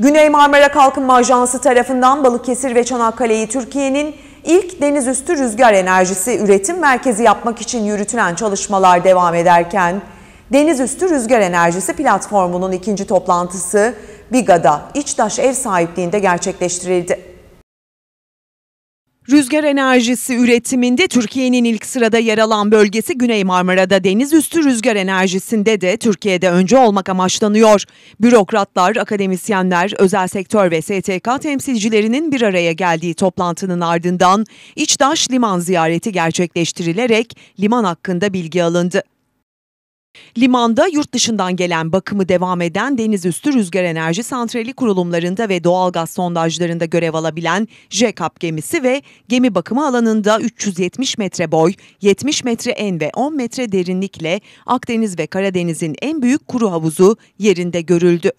Güney Marmara Kalkınma Ajansı tarafından Balıkesir ve Çanakkale'yi Türkiye'nin ilk denizüstü rüzgar enerjisi üretim merkezi yapmak için yürütülen çalışmalar devam ederken, denizüstü Rüzgar Enerjisi platformunun ikinci toplantısı Biga'da İçtaş ev sahipliğinde gerçekleştirildi. Rüzgar enerjisi üretiminde Türkiye'nin ilk sırada yer alan bölgesi Güney Marmara'da deniz üstü rüzgar enerjisinde de Türkiye'de önce olmak amaçlanıyor. Bürokratlar, akademisyenler, özel sektör ve STK temsilcilerinin bir araya geldiği toplantının ardından İçtaş liman ziyareti gerçekleştirilerek liman hakkında bilgi alındı. Limanda yurt dışından gelen bakımı devam eden deniz üstü rüzgar enerji santrali kurulumlarında ve doğalgaz sondajlarında görev alabilen JCAP gemisi ve gemi bakımı alanında 370 metre boy, 70 metre en ve 10 metre derinlikle Akdeniz ve Karadeniz'in en büyük kuru havuzu yerinde görüldü.